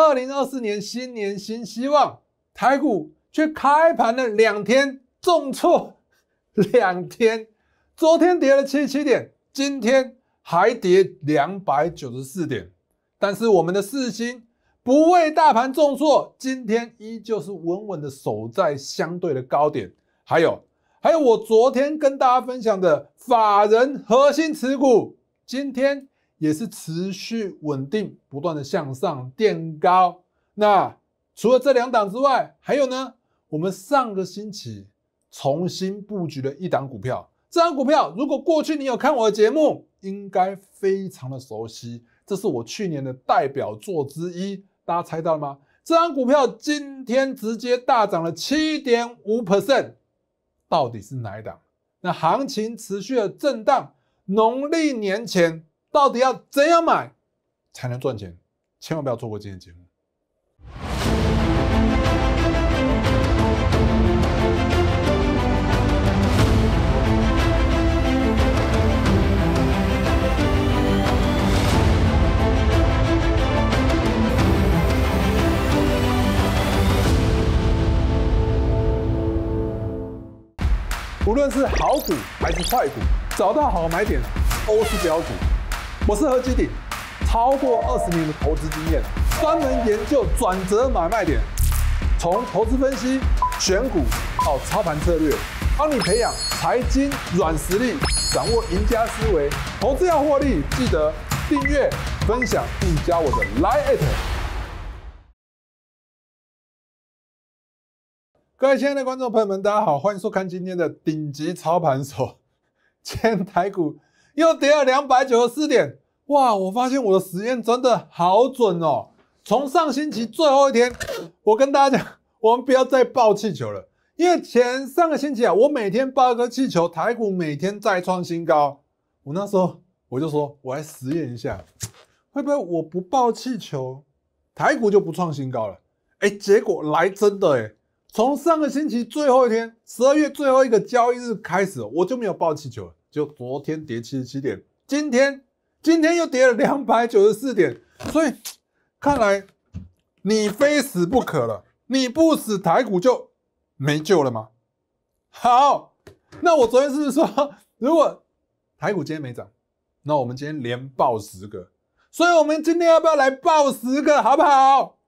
二零二四年新年新希望，台股却开盘了两天重挫，两天，昨天跌了七七点，今天还跌两百九十四点。但是我们的四星不畏大盘重挫，今天依旧是稳稳的守在相对的高点。还有，还有我昨天跟大家分享的法人核心持股，今天。也是持续稳定、不断的向上垫高。那除了这两档之外，还有呢？我们上个星期重新布局了一档股票。这张股票，如果过去你有看我的节目，应该非常的熟悉。这是我去年的代表作之一。大家猜到了吗？这张股票今天直接大涨了七点五 percent，到底是哪一档？那行情持续的震荡，农历年前。到底要怎样买才能赚钱？千万不要错过今天节目。无论是好股还是坏股，找到好买点都是标股。我是何基鼎，超过二十年的投资经验，专门研究转折买卖点，从投资分析、选股到操盘策略，帮你培养财经软实力，掌握赢家思维。投资要获利，记得订阅、分享并加我的 Line 各位亲爱的观众朋友们，大家好，欢迎收看今天的顶级操盘手，前台股。又跌了两百九十四点，哇！我发现我的实验真的好准哦。从上星期最后一天，我跟大家讲，我们不要再爆气球了，因为前上个星期啊，我每天爆一个气球，台股每天再创新高。我那时候我就说，我来实验一下，会不会我不爆气球，台股就不创新高了？哎，结果来真的哎，从上个星期最后一天，十二月最后一个交易日开始，我就没有爆气球了。就昨天跌七十七点，今天今天又跌了两百九十四点，所以看来你非死不可了。你不死台股就没救了吗？好，那我昨天是不是说，如果台股今天没涨，那我们今天连爆十个。所以我们今天要不要来爆十个，好不好？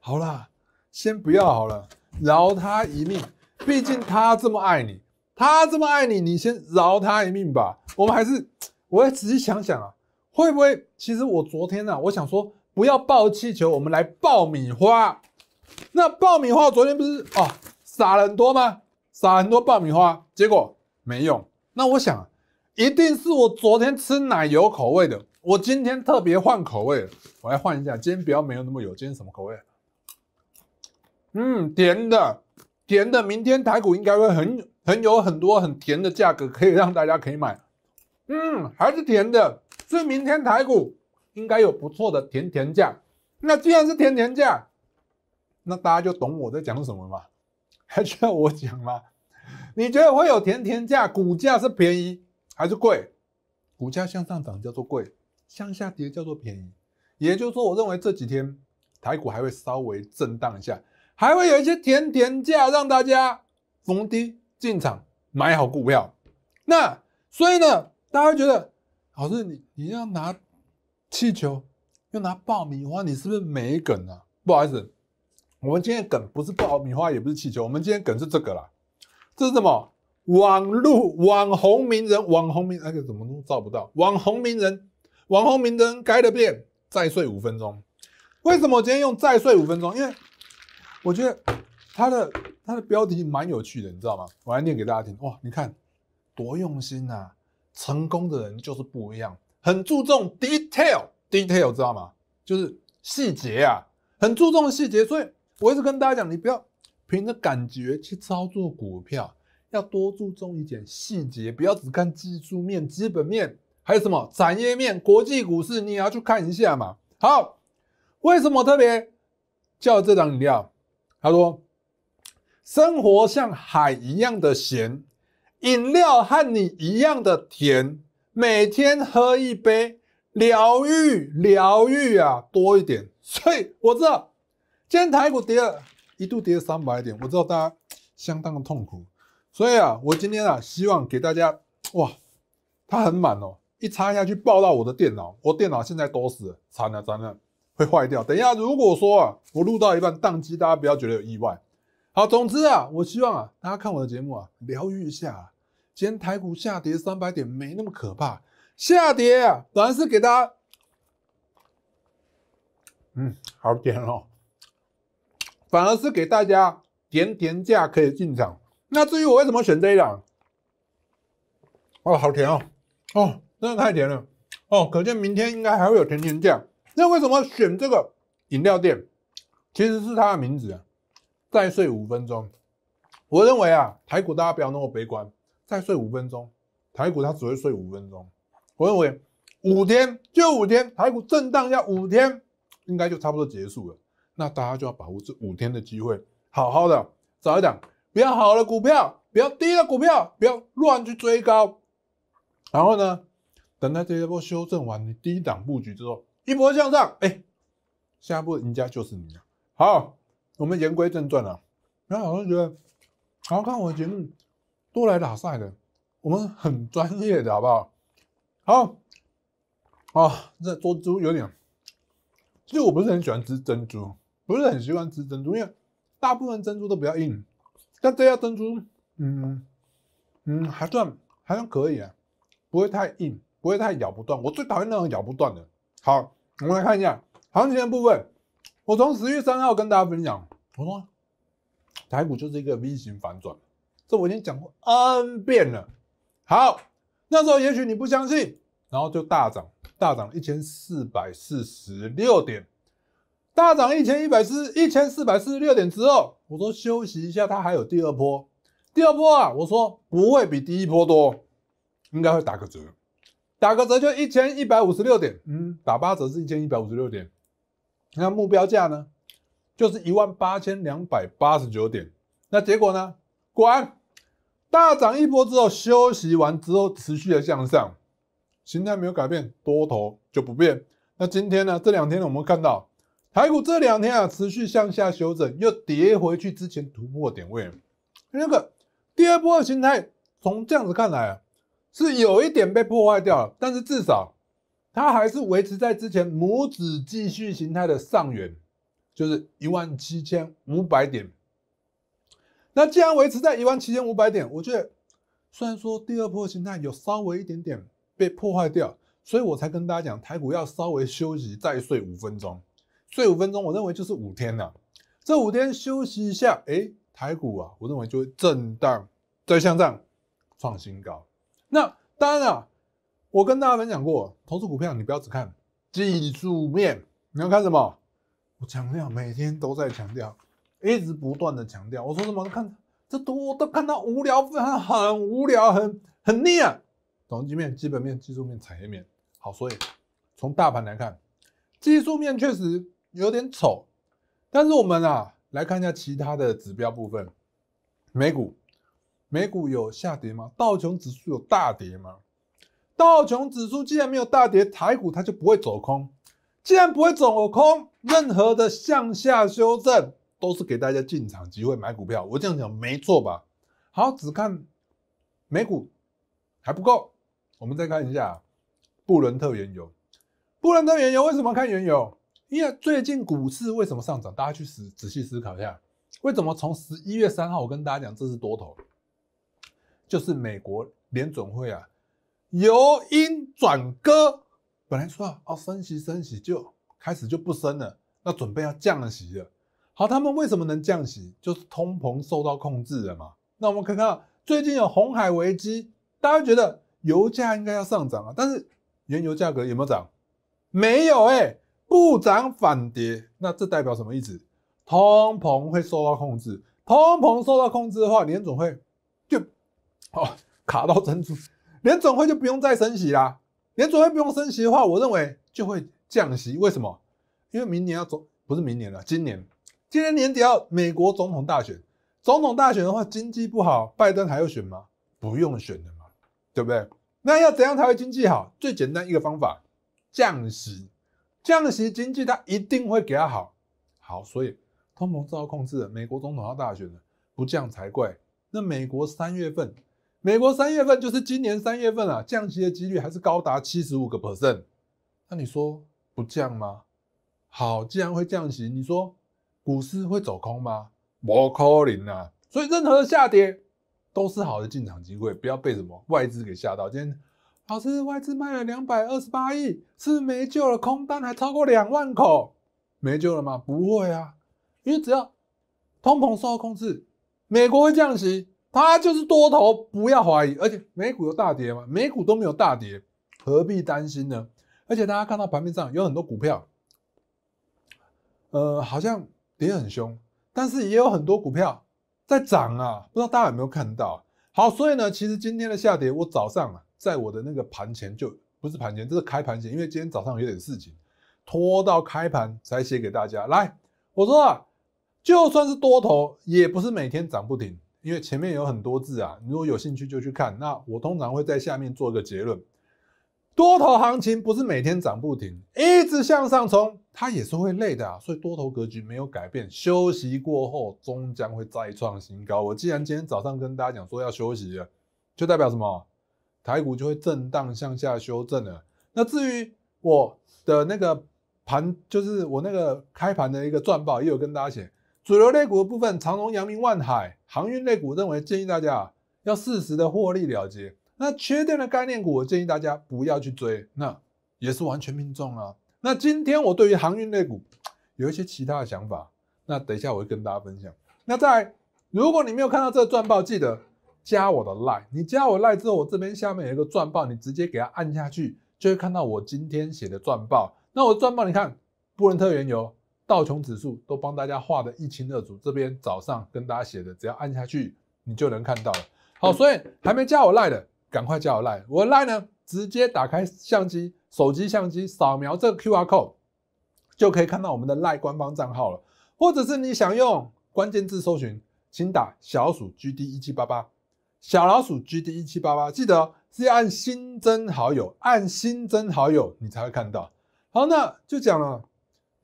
好啦，先不要好了，饶他一命，毕竟他这么爱你。他这么爱你，你先饶他一命吧。我们还是，我要仔细想想啊，会不会？其实我昨天呢，我想说不要爆气球，我们来爆米花。那爆米花昨天不是哦撒了很多吗？撒很多爆米花，结果没用。那我想，一定是我昨天吃奶油口味的，我今天特别换口味了，我来换一下。今天不要没有那么油，今天什么口味？嗯，甜的，甜的。明天排骨应该会很。很有很多很甜的价格可以让大家可以买，嗯，还是甜的。所以明天台股应该有不错的甜甜价。那既然是甜甜价，那大家就懂我在讲什么嘛？还需要我讲吗？你觉得会有甜甜价？股价是便宜还是贵？股价向上涨叫做贵，向下跌叫做便宜。也就是说，我认为这几天台股还会稍微震荡一下，还会有一些甜甜价让大家逢低。进场买好股票，那所以呢，大家觉得，老师你你要拿气球，又拿爆米花，你是不是没梗啊？不好意思，我们今天梗不是爆米花，也不是气球，我们今天梗是这个啦。这是什么？网路网红名人，网红名那个怎么都照不到？网红名人，网红名人改了变，再睡五分钟。为什么我今天用再睡五分钟？因为我觉得。他的他的标题蛮有趣的，你知道吗？我来念给大家听哇！你看多用心呐，成功的人就是不一样，很注重 detail detail，知道吗？就是细节啊，很注重细节。所以我一直跟大家讲，你不要凭着感觉去操作股票，要多注重一点细节，不要只看技术面、基本面，还有什么产业面、国际股市，你也要去看一下嘛。好，为什么特别叫这档饮料？他说。生活像海一样的咸，饮料和你一样的甜，每天喝一杯，疗愈，疗愈啊，多一点。所以我知道，今天台股跌了，一度跌三百点，我知道大家相当的痛苦。所以啊，我今天啊，希望给大家，哇，它很满哦，一插下去，爆到我的电脑，我电脑现在都死，惨了惨了，会坏掉。等一下，如果说啊，我录到一半宕机，大家不要觉得有意外。好，总之啊，我希望啊，大家看我的节目啊，疗愈一下。今天台股下跌三百点没那么可怕，下跌啊，反而是给大家，嗯，好点哦，反而是给大家甜甜酱可以进场。那至于我为什么选这一档，哦，好甜哦，哦，真的太甜了，哦，可见明天应该还会有甜甜酱。那为什么选这个饮料店？其实是它的名字啊。再睡五分钟，我认为啊，台股大家不要那么悲观。再睡五分钟，台股它只会睡五分钟。我认为五天就五天，台股震荡要五天，应该就差不多结束了。那大家就要把握这五天的机会，好好的找一档比较好的股票、比较低的股票，不要乱去追高。然后呢，等待这一波修正完，你低档布局之后，一波向上，哎，下一步赢家就是你了。好。我们言归正传啊，然后好像觉得，然后看我的节目，都来打赛的，我们很专业的，好不好？好，啊，这多珠有点，其实我不是很喜欢吃珍珠，不是很喜欢吃珍珠，因为大部分珍珠都比较硬，但这些珍珠，嗯嗯，还算还算可以啊，不会太硬，不会太咬不断。我最讨厌那种咬不断的。好，我们来看一下行情的部分。我从十月三号跟大家分享，我说，台股就是一个 V 型反转，这我已经讲过 N 遍了。好，那时候也许你不相信，然后就大涨，大涨一千四百四十六点，大涨一千一百四一千四百四十六点之后，我说休息一下，它还有第二波，第二波啊，我说不会比第一波多，应该会打个折，打个折就一千一百五十六点，嗯，打八折是一千一百五十六点。那目标价呢，就是一万八千两百八十九点。那结果呢？果然大涨一波之后，休息完之后，持续的向上，形态没有改变，多头就不变。那今天呢？这两天呢？我们看到台股这两天啊，持续向下修整，又跌回去之前突破点位，那个第二波的形态，从这样子看来啊，是有一点被破坏掉了。但是至少。它还是维持在之前拇指继续形态的上缘，就是一万七千五百点。那既然维持在一万七千五百点，我觉得虽然说第二波形态有稍微一点点被破坏掉，所以我才跟大家讲台股要稍微休息，再睡五分钟。睡五分钟，我认为就是五天了。这五天休息一下，哎，台股啊，我认为就会震荡再向上创新高。那当然啊。我跟大家分享过，投资股票你不要只看技术面，你要看什么？我强调每天都在强调，一直不断的强调。我说什么？看这多都看到无聊，很很无聊，很很腻啊。统计面、基本面、技术面、产业面。好，所以从大盘来看，技术面确实有点丑，但是我们啊来看一下其他的指标部分。美股，美股有下跌吗？道琼指数有大跌吗？道琼指数既然没有大跌，台股它就不会走空。既然不会走空，任何的向下修正都是给大家进场机会买股票。我这样讲没错吧？好，只看美股还不够，我们再看一下布伦特原油。布伦特原油为什么看原油？因为最近股市为什么上涨？大家去思仔细思考一下。为什么从十一月三号我跟大家讲这是多头，就是美国联准会啊。由阴转割，本来说啊升息升息就开始就不升了，那准备要降息了。好，他们为什么能降息？就是通膨受到控制了嘛。那我们看看最近有红海危机，大家觉得油价应该要上涨啊，但是原油价格有没有涨？没有哎，不涨反跌。那这代表什么意思？通膨会受到控制。通膨受到控制的话，联总会就哦卡到珍珠。联总会就不用再升息啦。联总会不用升息的话，我认为就会降息。为什么？因为明年要走，不是明年了，今年，今年年底要美国总统大选。总统大选的话，经济不好，拜登还要选吗？不用选的嘛，对不对？那要怎样才会经济好？最简单一个方法，降息。降息经济它一定会给它好，好。所以通膨受到控制，美国总统要大选了，不降才怪。那美国三月份。美国三月份就是今年三月份啊，降息的几率还是高达七十五个 percent。那你说不降吗？好，既然会降息，你说股市会走空吗？不可能啊！所以任何的下跌都是好的进场机会，不要被什么外资给吓到。今天老师，外资卖了两百二十八亿，是不是没救了？空单还超过两万口，没救了吗？不会啊，因为只要通膨受到控制，美国会降息。他就是多头，不要怀疑。而且美股有大跌吗？美股都没有大跌，何必担心呢？而且大家看到盘面上有很多股票，呃，好像跌很凶，但是也有很多股票在涨啊。不知道大家有没有看到？好，所以呢，其实今天的下跌，我早上啊，在我的那个盘前就不是盘前，这是开盘前，因为今天早上有点事情，拖到开盘才写给大家。来，我说啊，就算是多头，也不是每天涨不停。因为前面有很多字啊，你如果有兴趣就去看。那我通常会在下面做一个结论：多头行情不是每天涨不停，一直向上冲，它也是会累的啊。所以多头格局没有改变，休息过后终将会再创新高。我既然今天早上跟大家讲说要休息了，就代表什么？台股就会震荡向下修正了。那至于我的那个盘，就是我那个开盘的一个赚报，也有跟大家写。主流类股部分，长荣、阳明、万海、航运类股，认为建议大家要适时的获利了结。那缺电的概念股，我建议大家不要去追，那也是完全命中了。那今天我对于航运类股有一些其他的想法，那等一下我会跟大家分享。那在如果你没有看到这个钻报，记得加我的 Line。你加我 Line 之后，我这边下面有一个钻报，你直接给它按下去，就会看到我今天写的钻报。那我钻报你看，布伦特原油。道琼指数都帮大家画的一清二楚，这边早上跟大家写的，只要按下去，你就能看到了。好，所以还没加我 Line 的，赶快加我 Line。我 Line 呢，直接打开相机，手机相机扫描这个 QR code，就可以看到我们的 Line 官方账号了。或者是你想用关键字搜寻，请打小鼠 GD 一七八八，小老鼠 GD 一七八八，记得是要按新增好友，按新增好友，你才会看到。好，那就讲了。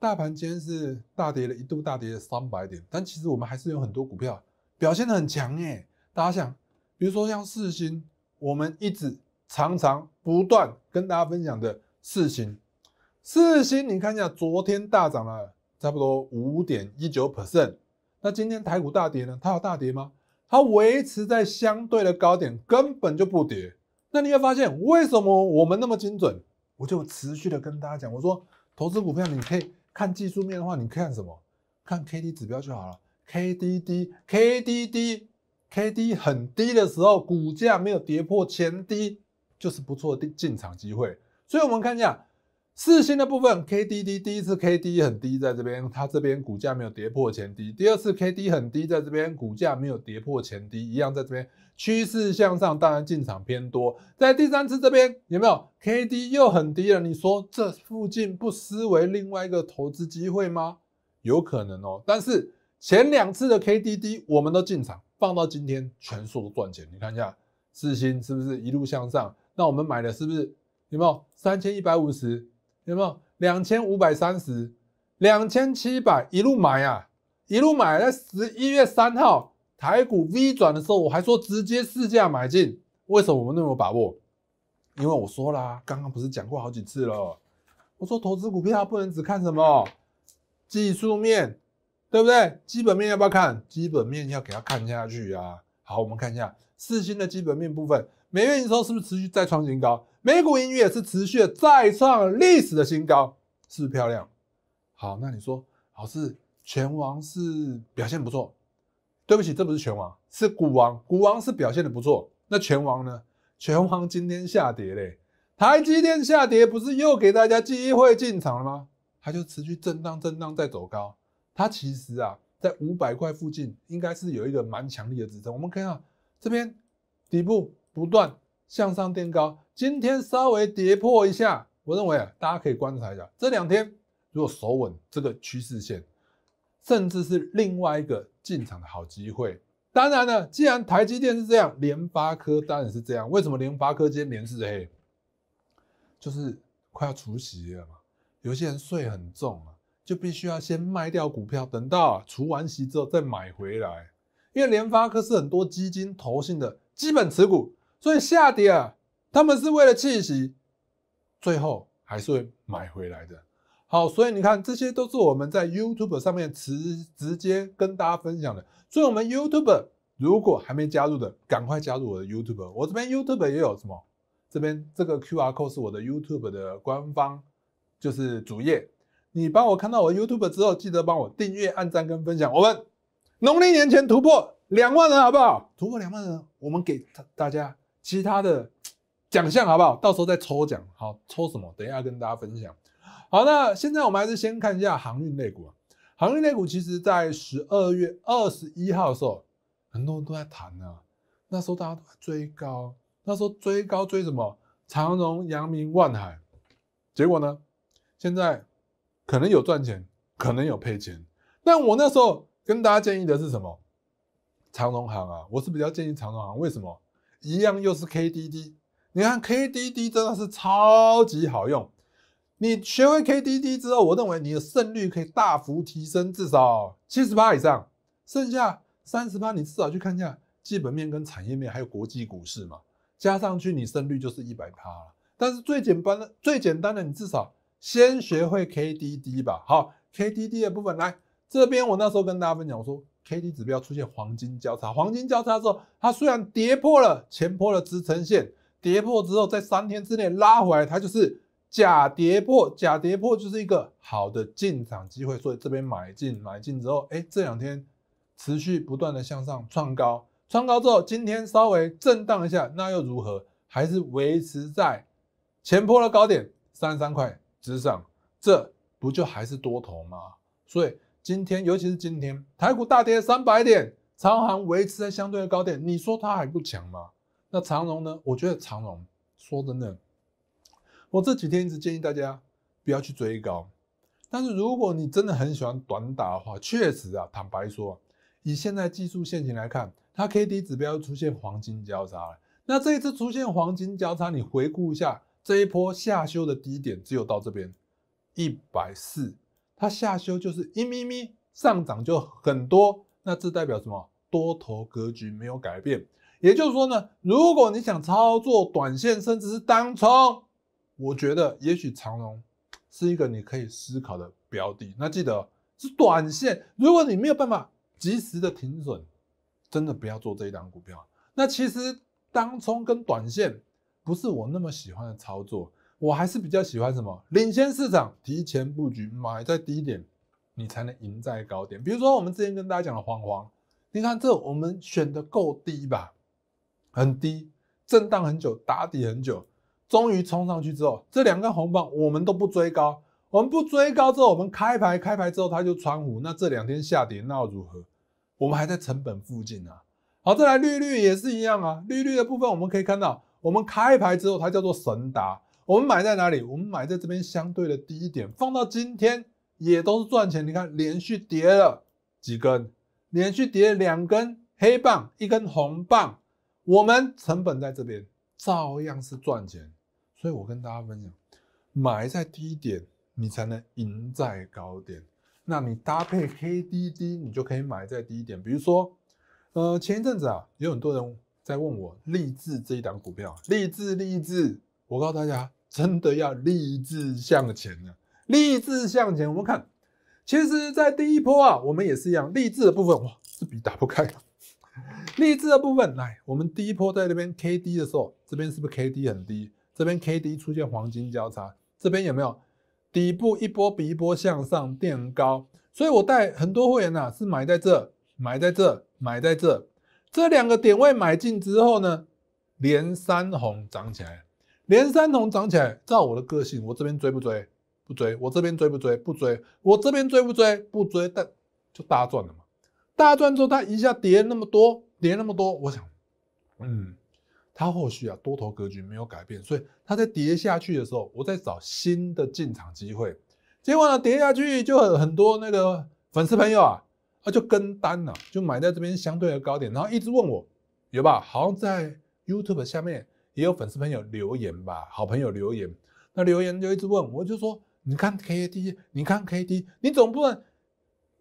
大盘今天是大跌了，一度大跌了三百点，但其实我们还是有很多股票表现的很强哎。大家想，比如说像四星，我们一直常常不断跟大家分享的四星，四星你看一下，昨天大涨了差不多五点一九 percent，那今天台股大跌呢？它有大跌吗？它维持在相对的高点，根本就不跌。那你会发现，为什么我们那么精准？我就持续的跟大家讲，我说投资股票你可以。看技术面的话，你看什么？看 K D 指标就好了，K D D K D D K D 很低的时候，股价没有跌破前低，就是不错的进场机会。所以，我们看一下。四星的部分，K D D 第一次 K D 很低，在这边，它这边股价没有跌破前低。第二次 K D 很低，在这边股价没有跌破前低，一样在这边趋势向上，当然进场偏多。在第三次这边有没有 K D 又很低了？你说这附近不失为另外一个投资机会吗？有可能哦。但是前两次的 K D D 我们都进场，放到今天全数都赚钱。你看一下四星是不是一路向上？那我们买的是不是有没有三千一百五十？有没有两千五百三十、两千七百一路买啊，一路买。在十一月三号台股 V 转的时候，我还说直接市价买进。为什么我们那么有把握？因为我说啦，刚刚不是讲过好几次了。我说投资股票不能只看什么技术面，对不对？基本面要不要看？基本面要给它看下去啊。好，我们看一下。四星的基本面部分，美元营收是不是持续再创新高？美股音乐也是持续的再创历史的新高，是不是漂亮？好，那你说，老师，拳王是表现不错。对不起，这不是拳王，是股王。股王是表现的不错，那拳王呢？拳王今天下跌嘞，台积电下跌，不是又给大家机会进场了吗？它就持续震荡，震荡在走高。它其实啊，在五百块附近应该是有一个蛮强烈的支撑。我们看下。这边底部不断向上垫高，今天稍微跌破一下，我认为啊，大家可以观察一下，这两天如果守稳这个趋势线，甚至是另外一个进场的好机会。当然了，既然台积电是这样，联发科当然是这样。为什么联发科今天连是黑？就是快要除夕了嘛，有些人税很重啊，就必须要先卖掉股票，等到除完席之后再买回来。因为联发科是很多基金投信的基本持股，所以下跌啊，他们是为了气息，最后还是会买回来的。好，所以你看，这些都是我们在 YouTube 上面直直接跟大家分享的。所以，我们 YouTube 如果还没加入的，赶快加入我的 YouTube。我这边 YouTube 也有什么？这边这个 QR code 是我的 YouTube 的官方，就是主页。你帮我看到我 YouTube 之后，记得帮我订阅、按赞跟分享。我们。农历年前突破两万人，好不好？突破两万人，我们给大家其他的奖项，好不好？到时候再抽奖，好抽什么？等一下跟大家分享。好，那现在我们还是先看一下航运类股。航运类股其实在十二月二十一号的时候，很多人都在谈呢。那时候大家都在追高，那时候追高追什么？长荣、阳明、万海。结果呢？现在可能有赚钱，可能有赔钱。但我那时候。跟大家建议的是什么？长隆行啊，我是比较建议长隆行。为什么？一样又是 KDD。你看 KDD 真的是超级好用。你学会 KDD 之后，我认为你的胜率可以大幅提升，至少七十八以上。剩下三十八，你至少去看一下基本面跟产业面，还有国际股市嘛。加上去你胜率就是一百趴。了。但是最简单的，最简单的，你至少先学会 KDD 吧。好，KDD 的部分来。这边我那时候跟大家分享，我说 k d 指标出现黄金交叉，黄金交叉之后，它虽然跌破了前波的支撑线，跌破之后在三天之内拉回来，它就是假跌破，假跌破就是一个好的进场机会，所以这边买进买进之后，哎，这两天持续不断的向上创高，创高之后今天稍微震荡一下，那又如何？还是维持在前波的高点三十三块之上，这不就还是多头吗？所以。今天，尤其是今天，台股大跌三百点，长航维持在相对的高点，你说它还不强吗？那长荣呢？我觉得长荣说真的，我这几天一直建议大家不要去追高，但是如果你真的很喜欢短打的话，确实啊，坦白说，以现在技术现情来看，它 K D 指标出现黄金交叉了。那这一次出现黄金交叉，你回顾一下这一波下修的低点，只有到这边一百四。它下修就是一咪咪，上涨就很多，那这代表什么？多头格局没有改变。也就是说呢，如果你想操作短线，甚至是当冲，我觉得也许长龙是一个你可以思考的标的。那记得是短线，如果你没有办法及时的停损，真的不要做这一档股票。那其实当冲跟短线不是我那么喜欢的操作。我还是比较喜欢什么领先市场，提前布局，买在低点，你才能赢在高点。比如说我们之前跟大家讲的黄黄，你看这我们选的够低吧，很低，震荡很久，打底很久，终于冲上去之后，这两根红棒我们都不追高，我们不追高之后，我们开牌开牌之后它就穿五，那这两天下跌那如何？我们还在成本附近啊。好，再来绿绿也是一样啊，绿绿的部分我们可以看到，我们开牌之后它叫做神达。我们买在哪里？我们买在这边相对的低一点，放到今天也都是赚钱。你看，连续跌了几根，连续跌两根黑棒，一根红棒，我们成本在这边照样是赚钱。所以，我跟大家分享，买在低点，你才能赢在高点。那你搭配 KDD，你就可以买在低点。比如说，呃，前一阵子啊，有很多人在问我立志这一档股票，立志，立志。我告诉大家，真的要立志向前啊！立志向前，我们看，其实，在第一波啊，我们也是一样，励志的部分，哇，这笔打不开。励志的部分，来，我们第一波在这边 KD 的时候，这边是不是 KD 很低？这边 KD 出现黄金交叉，这边有没有底部一波比一波向上垫高？所以，我带很多会员呐，是买在这，买在这，买在这，这两个点位买进之后呢，连三红涨起来。连三桶涨起来，照我的个性，我这边追不追？不追。我这边追不追？不追。我这边追不追？不追。但就大赚了嘛。大赚之后，它一下跌那么多，跌那么多，我想，嗯，它后续啊，多头格局没有改变，所以它在跌下去的时候，我在找新的进场机会。结果呢，跌下去就很很多那个粉丝朋友啊啊就跟单了，就买在这边相对的高点，然后一直问我有吧？好像在 YouTube 下面。也有粉丝朋友留言吧，好朋友留言，那留言就一直问，我就说，你看 K D，你看 K D，你总不能，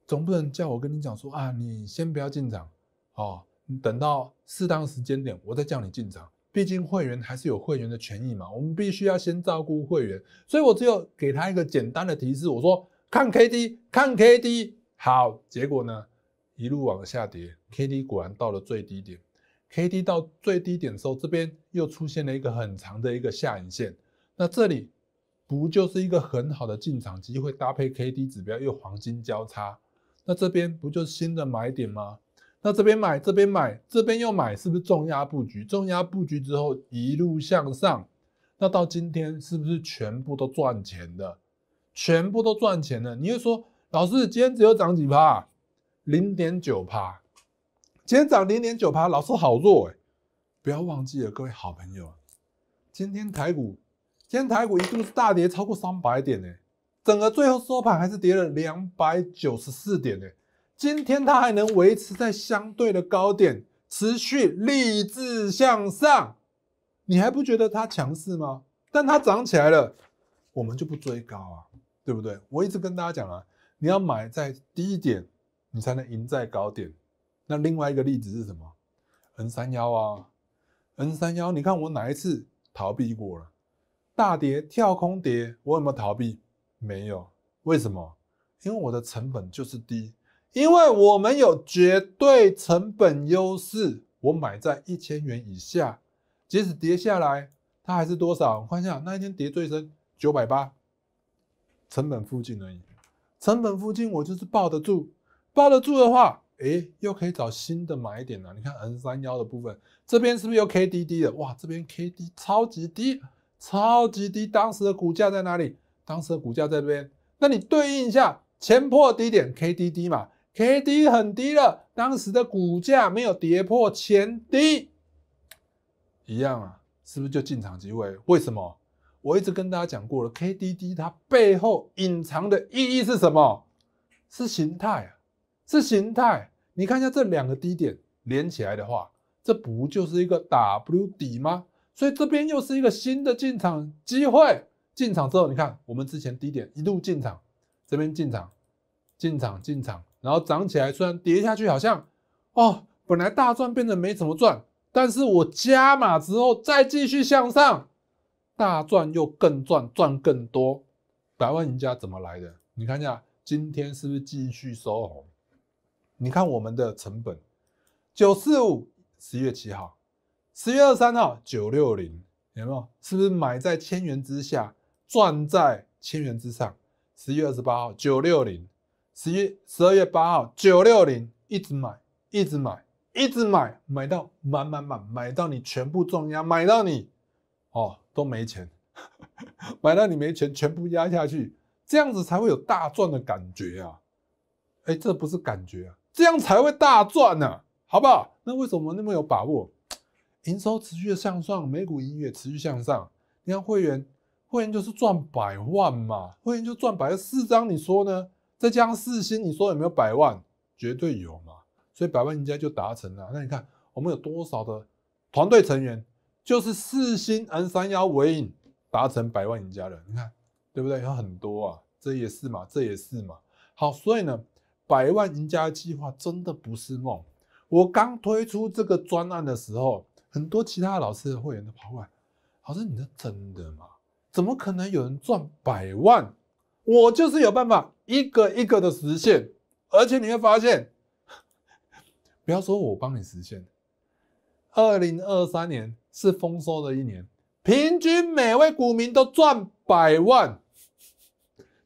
总不能叫我跟你讲说啊，你先不要进场，哦，你等到适当时间点，我再叫你进场。毕竟会员还是有会员的权益嘛，我们必须要先照顾会员，所以我只有给他一个简单的提示，我说看 K D，看 K D，好，结果呢，一路往下跌，K D 果然到了最低点。K D 到最低点的时候，这边又出现了一个很长的一个下影线，那这里不就是一个很好的进场机会？搭配 K D 指标又黄金交叉，那这边不就是新的买点吗？那这边买，这边买，这边又买，是不是重压布局？重压布局之后一路向上，那到今天是不是全部都赚钱的？全部都赚钱了？你会说，老师今天只有涨几趴？零点九趴。天涨零点九八，老师好弱哎！不要忘记了，各位好朋友啊，今天台股，今天台股一度是大跌超过三百点呢，整个最后收盘还是跌了两百九十四点呢。今天它还能维持在相对的高点，持续励志向上，你还不觉得它强势吗？但它涨起来了，我们就不追高啊，对不对？我一直跟大家讲啊，你要买在低点，你才能赢在高点。那另外一个例子是什么？N 三幺啊，N 三幺，你看我哪一次逃避过了？大跌跳空跌，我有没有逃避？没有。为什么？因为我的成本就是低，因为我们有绝对成本优势，我买在一千元以下，即使跌下来，它还是多少？我看一下，那一天跌最深九百八，成本附近而已。成本附近，我就是抱得住，抱得住的话。哎，又可以找新的买点了。你看 N 三幺的部分，这边是不是有 K D D 的？哇，这边 K D 超级低，超级低。当时的股价在哪里？当时的股价在这边。那你对应一下前破低点 K D D 嘛，K D 很低了，当时的股价没有跌破前低，一样啊，是不是就进场机会？为什么？我一直跟大家讲过了，K D D 它背后隐藏的意义是什么？是形态啊。是形态，你看一下这两个低点连起来的话，这不就是一个 W 底吗？所以这边又是一个新的进场机会。进场之后，你看我们之前低点一路进场，这边进场，进场，进场，然后涨起来，虽然跌下去，好像哦，本来大赚变得没怎么赚，但是我加码之后再继续向上，大赚又更赚，赚更多。百万赢家怎么来的？你看一下，今天是不是继续收红？你看我们的成本，九四五十月七号，十月二三号九六零，有没有？是不是买在千元之下，赚在千元之上？十月二十八号九六零，十月十二月八号九六零，一直买，一直买，一直买，买到满满满，买到你全部重压，买到你哦都没钱，买到你没钱，全部压下去，这样子才会有大赚的感觉啊！哎，这不是感觉啊！这样才会大赚呢，好不好？那为什么那么有把握？营收持续的向上，美股音乐持续向上。你看会员，会员就是赚百万嘛，会员就赚百四张。你说呢？再加上四星，你说有没有百万？绝对有嘛。所以百万赢家就达成了。那你看我们有多少的团队成员，就是四星 N 三幺尾影达成百万赢家了。你看对不对？有很多啊，这也是嘛，这也是嘛。好，所以呢。百万赢家计划真的不是梦。我刚推出这个专案的时候，很多其他老师的会员都跑过来，老师，你这真的吗？怎么可能有人赚百万？我就是有办法，一个一个的实现。而且你会发现，不要说我帮你实现，二零二三年是丰收的一年，平均每位股民都赚百万。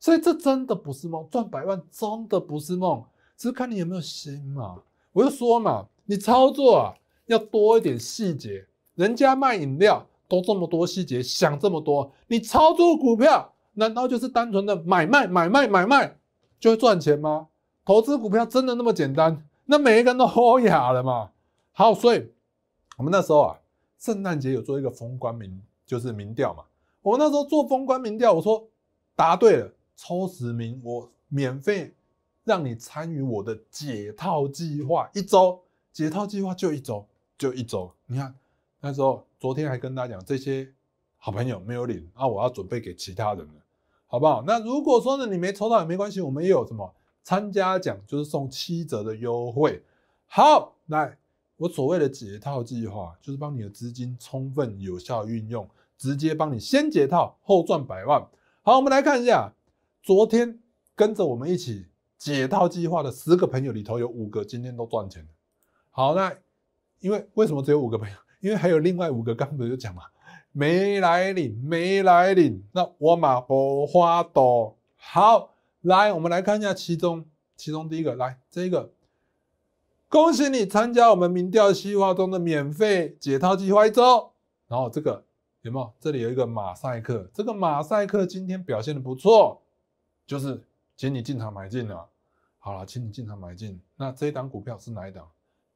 所以这真的不是梦，赚百万真的不是梦，只是看你有没有心嘛。我就说嘛，你操作啊要多一点细节，人家卖饮料都这么多细节，想这么多，你操作股票难道就是单纯的买卖买卖买卖就会赚钱吗？投资股票真的那么简单？那每一个人都豁牙了嘛？好，所以我们那时候啊，圣诞节有做一个封关民，就是民调嘛。我们那时候做封关民调，我说答对了。抽十名，我免费让你参与我的解套计划，一周解套计划就一周，就一周。你看，那时候昨天还跟大家讲，这些好朋友没有领啊，我要准备给其他人了，好不好？那如果说呢，你没抽到也没关系，我们也有什么参加奖，就是送七折的优惠。好，来，我所谓的解套计划，就是帮你的资金充分有效运用，直接帮你先解套后赚百万。好，我们来看一下。昨天跟着我们一起解套计划的十个朋友里头，有五个今天都赚钱好，那因为为什么只有五个朋友？因为还有另外五个，刚不就讲嘛，没来临，没来临。那我马和花朵，好，来，我们来看一下其中其中第一个，来这个，恭喜你参加我们民调计划中的免费解套计划一周。然后这个有没有？这里有一个马赛克，这个马赛克今天表现的不错。就是，请你进场买进啊！好了，请你进场买进。那这一档股票是哪一档？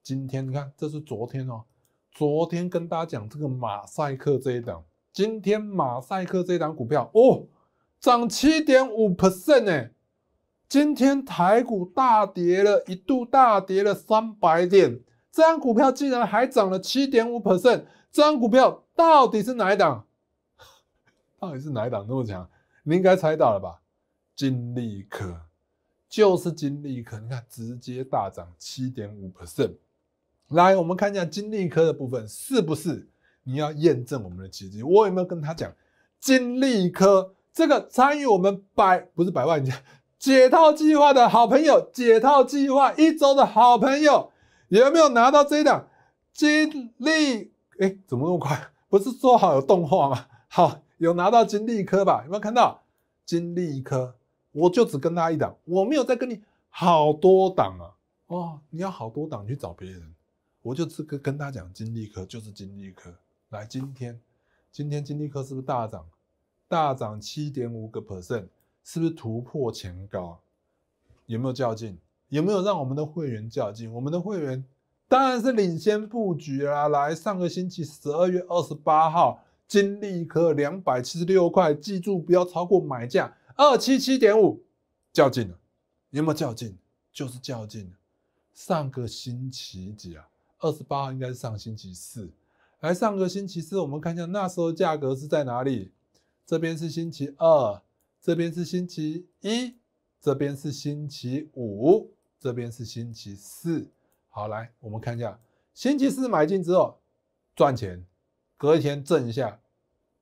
今天你看，这是昨天哦。昨天跟大家讲这个马赛克这一档，今天马赛克这一档股票哦，涨七点五 percent 呢。今天台股大跌了，一度大跌了三百点，这张股票竟然还涨了七点五 percent，这张股票到底是哪一档？到底是哪一档那么强？你应该猜到了吧？金利科就是金利科，你看直接大涨七点五 percent。来，我们看一下金利科的部分，是不是你要验证我们的奇迹？我有没有跟他讲金利科这个参与我们百不是百万家解套计划的好朋友？解套计划一周的好朋友有没有拿到这一档？金利？哎，怎么那么快？不是说好有动画吗？好，有拿到金利科吧？有没有看到金利科？我就只跟他一档，我没有再跟你好多档啊！哦，你要好多档去找别人，我就只跟跟他讲金利科，就是金利科。来，今天，今天金利科是不是大涨？大涨七点五个 percent，是不是突破前高？有没有较劲？有没有让我们的会员较劲？我们的会员当然是领先布局啦！来，上个星期十二月二十八号，金利科两百七十六块，记住不要超过买价。二七七点五，较劲了。你有没有较劲？就是较劲了。上个星期几啊？二十八号应该是上星期四。来，上个星期四，我们看一下那时候价格是在哪里？这边是星期二，这边是星期一，这边是星期五，这边是星期四。好，来，我们看一下星期四买进之后赚钱，隔一天挣一下，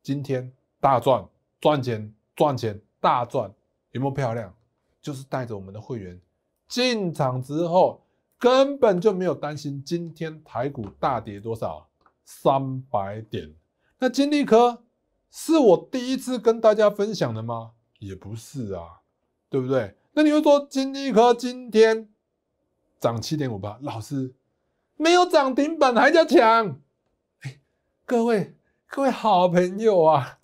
今天大赚，赚钱，赚钱。大赚，有没有漂亮？就是带着我们的会员进场之后，根本就没有担心今天台股大跌多少，三百点。那金利科是我第一次跟大家分享的吗？也不是啊，对不对？那你就说金利科今天涨七点五八，老师没有涨停板还叫抢？各位各位好朋友啊！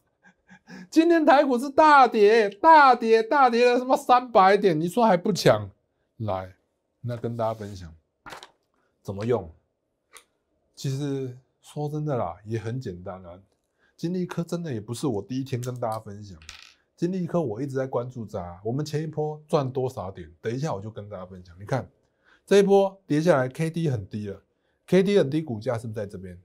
今天台股是大跌、大跌、大跌了什么三百点？你说还不抢？来，那跟大家分享怎么用。其实说真的啦，也很简单啦。金立科真的也不是我第一天跟大家分享，金立科我一直在关注着啊。我们前一波赚多少点？等一下我就跟大家分享。你看这一波跌下来，K D 很低了，K D 很低，股价是不是在这边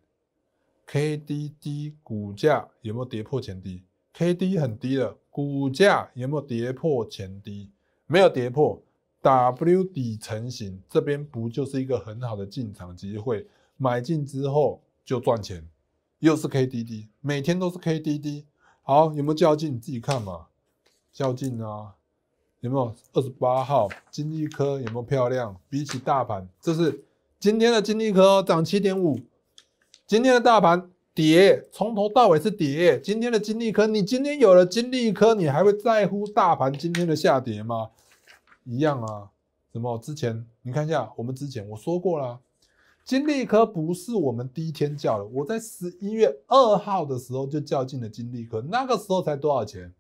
？K D D 股价有没有跌破前低？K D 很低了，股价有没有跌破前低？没有跌破，W 底成型，这边不就是一个很好的进场机会？买进之后就赚钱，又是 K D D，每天都是 K D D。好，有没有较劲？自己看嘛，较劲啊，有没有？二十八号金立科有没有漂亮？比起大盘，这是今天的金立科涨七点五，今天的大盘。跌，从头到尾是跌。今天的金利科，你今天有了金利科，你还会在乎大盘今天的下跌吗？一样啊。什么？之前你看一下，我们之前我说过了，金利科不是我们第一天叫的，我在十一月二号的时候就叫进了金利科，那个时候才多少钱？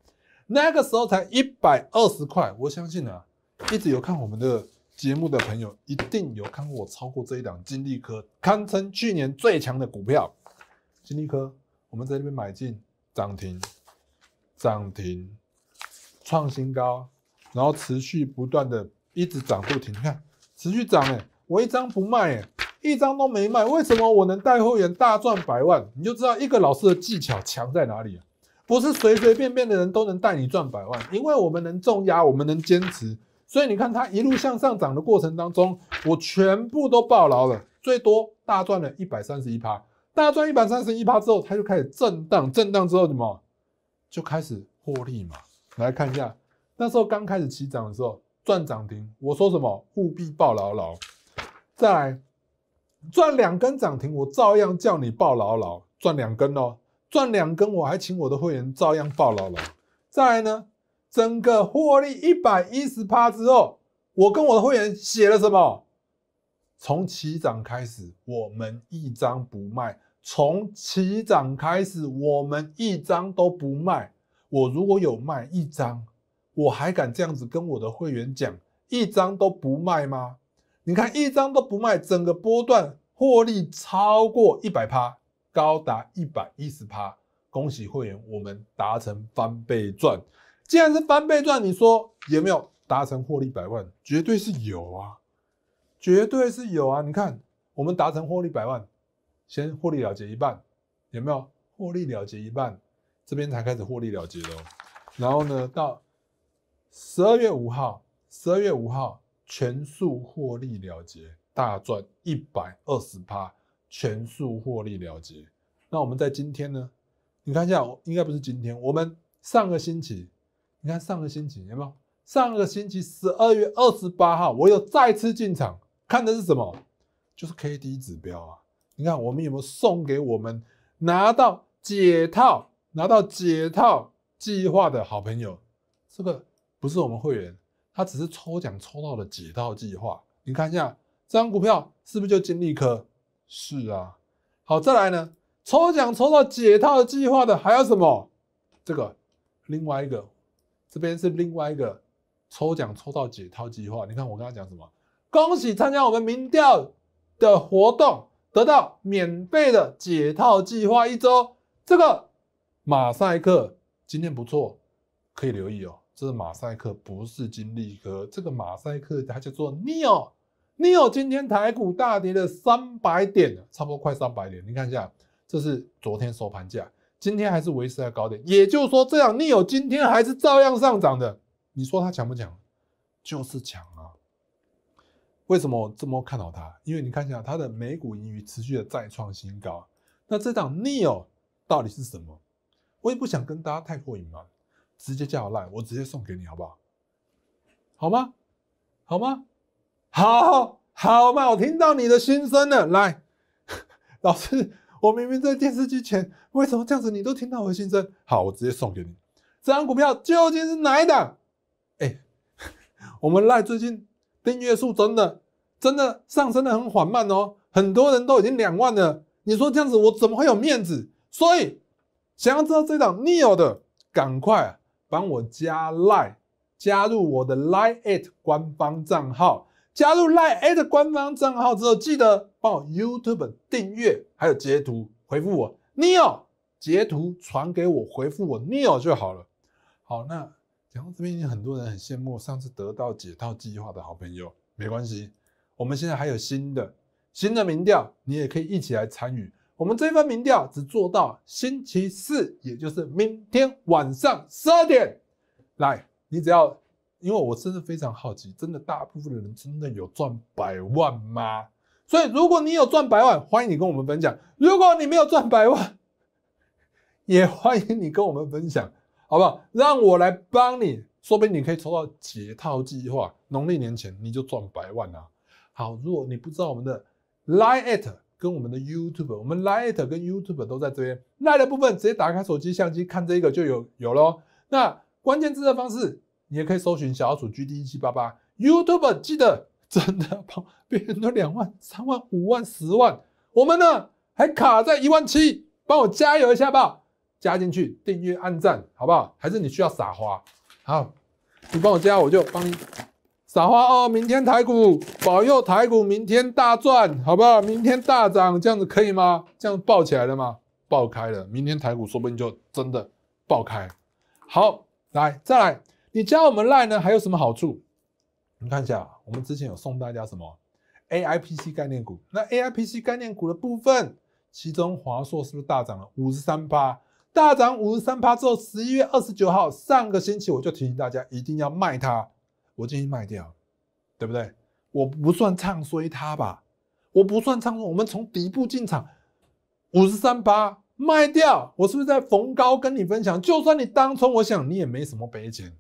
那个时候才一百二十块。我相信啊，一直有看我们的节目的朋友一定有看过我超过这一档金利科，堪称去年最强的股票。金力科，我们在那边买进，涨停，涨停，创新高，然后持续不断的一直涨不停，你看持续涨哎，我一张不卖哎，一张都没卖，为什么我能带会员大赚百万？你就知道一个老师的技巧强在哪里啊？不是随随便便的人都能带你赚百万，因为我们能重压，我们能坚持，所以你看它一路向上涨的过程当中，我全部都抱牢了，最多大赚了一百三十一趴。大赚一百三十一趴之后，他就开始震荡，震荡之后怎么就开始获利嘛？来看一下，那时候刚开始起涨的时候赚涨停，我说什么务必抱牢牢。再来赚两根涨停，我照样叫你抱牢牢。赚两根哦，赚两根我还请我的会员照样抱牢牢。再来呢，整个获利一百一十趴之后，我跟我的会员写了什么？从起涨开始，我们一张不卖。从起涨开始，我们一张都不卖。我如果有卖一张，我还敢这样子跟我的会员讲，一张都不卖吗？你看，一张都不卖，整个波段获利超过一百趴，高达一百一十趴。恭喜会员，我们达成翻倍赚。既然是翻倍赚，你说有没有达成获利百万？绝对是有啊，绝对是有啊。你看，我们达成获利百万。先获利了结一半，有没有获利了结一半？这边才开始获利了结的哦。然后呢，到十二月五号，十二月五号全数获利了结，大赚一百二十趴，全数获利了结。那我们在今天呢？你看一下，应该不是今天，我们上个星期，你看上个星期有没有？上个星期十二月二十八号，我有再次进场，看的是什么？就是 K D 指标啊。你看，我们有没有送给我们拿到解套、拿到解套计划的好朋友？这个不是我们会员，他只是抽奖抽到的解套计划。你看一下，这张股票是不是就金力科？是啊。好，再来呢，抽奖抽到解套计划的还有什么？这个另外一个，这边是另外一个抽奖抽到解套计划。你看我刚刚讲什么？恭喜参加我们民调的活动。得到免费的解套计划一周，这个马赛克今天不错，可以留意哦。这是马赛克，不是金利科。这个马赛克它叫做 Neo，Neo 今天台股大跌了三百点，差不多快三百点。你看一下，这是昨天收盘价，今天还是维持在高点。也就是说，这样 Neo 今天还是照样上涨的。你说它强不强？就是强啊。为什么这么看好它？因为你看一下它的美股盈余持续的再创新高。那这档 Neo 到底是什么？我也不想跟大家太过瘾嘛，直接叫赖，我直接送给你，好不好？好吗？好吗？好好嘛，我听到你的心声了。来，老师，我明明在电视机前，为什么这样子你都听到我的心声？好，我直接送给你，这张股票究竟是哪一档？哎，我们赖最近。订阅数真的真的上升的很缓慢哦，很多人都已经两万了。你说这样子我怎么会有面子？所以想要知道这档 n e o 的，赶快帮我加 Line，加入我的 Line a t 官方账号。加入 Line a t 官方账号之后，记得帮我 YouTube 订阅，还有截图回复我 n e o 截图传给我，回复我 n e o 就好了。好，那。这边有很多人很羡慕上次得到解套计划的好朋友，没关系，我们现在还有新的新的民调，你也可以一起来参与。我们这份民调只做到星期四，也就是明天晚上十二点。来，你只要，因为我真的非常好奇，真的大部分的人真的有赚百万吗？所以如果你有赚百万，欢迎你跟我们分享；如果你没有赚百万，也欢迎你跟我们分享。好不好？让我来帮你，说不定你可以抽到解套计划，农历年前你就赚百万啊！好，如果你不知道我们的 Line at 跟我们的 YouTube，我们 Line at 跟 YouTube 都在这边。Line 的部分直接打开手机相机看这一个就有有喽。那关键字的方式，你也可以搜寻小组 GD 一七八八 YouTube。记得真的帮，别人都两万、三万、五万、十万，我们呢还卡在一万七，帮我加油一下吧。加进去，订阅、按赞，好不好？还是你需要撒花？好，你帮我加，我就帮你撒花哦。明天台股，保佑台股明天大赚，好不好？明天大涨，这样子可以吗？这样爆起来了吗？爆开了，明天台股说不定就真的爆开。好，来，再来，你加我们 Line 呢，还有什么好处？你看一下，我们之前有送大家什么？A I P C 概念股，那 A I P C 概念股的部分，其中华硕是不是大涨了五十三八？大涨五十三趴之后，十一月二十九号，上个星期我就提醒大家一定要卖它，我建议卖掉，对不对？我不算唱衰它吧，我不算唱衰。我们从底部进场，五十三趴卖掉，我是不是在逢高跟你分享？就算你当冲，我想你也没什么赔钱。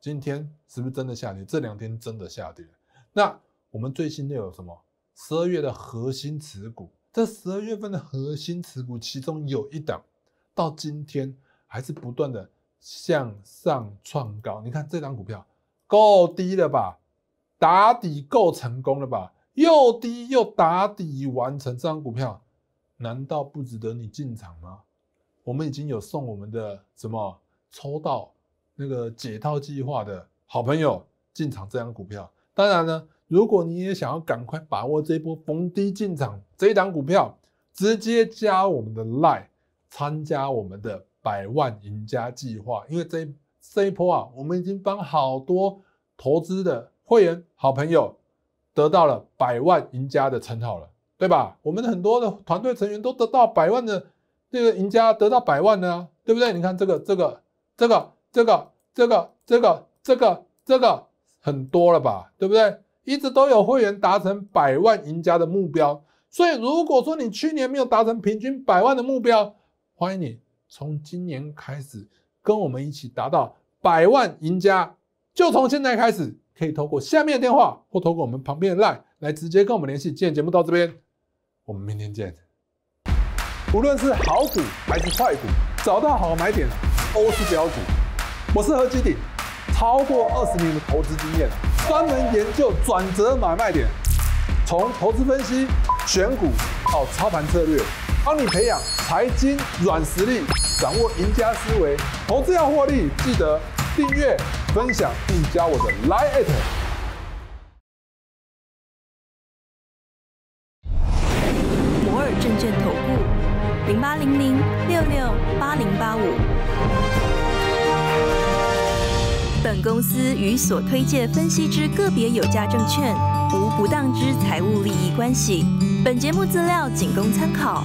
今天是不是真的下跌？这两天真的下跌。那我们最新的有什么？十二月的核心持股，在十二月份的核心持股，其中有一档。到今天还是不断的向上创高，你看这张股票够低了吧？打底够成功了吧？又低又打底完成，这张股票难道不值得你进场吗？我们已经有送我们的什么抽到那个解套计划的好朋友进场这张股票，当然呢，如果你也想要赶快把握这波逢低进场，这一档股票直接加我们的 line。参加我们的百万赢家计划，因为这这一波啊，我们已经帮好多投资的会员好朋友得到了百万赢家的称号了，对吧？我们的很多的团队成员都得到百万的这个赢家，得到百万的，对不对？你看这个这个这个这个这个这个这个，很多了吧，对不对？一直都有会员达成百万赢家的目标，所以如果说你去年没有达成平均百万的目标，欢迎你从今年开始跟我们一起达到百万赢家，就从现在开始，可以透过下面的电话或透过我们旁边的 LINE 来直接跟我们联系。今天节目到这边，我们明天见。无论是好股还是坏股，找到好买点都是标股。我是何基鼎，超过二十年的投资经验，专门研究转折买卖点，从投资分析选股到操盘策略。帮你培养财经软实力，掌握赢家思维。投资要获利，记得订阅、分享并加我的 Live。摩尔证券投顾零八零零六六八零八五。本公司与所推介分析之个别有价证券无不当之财务利益关系。本节目资料仅供参考。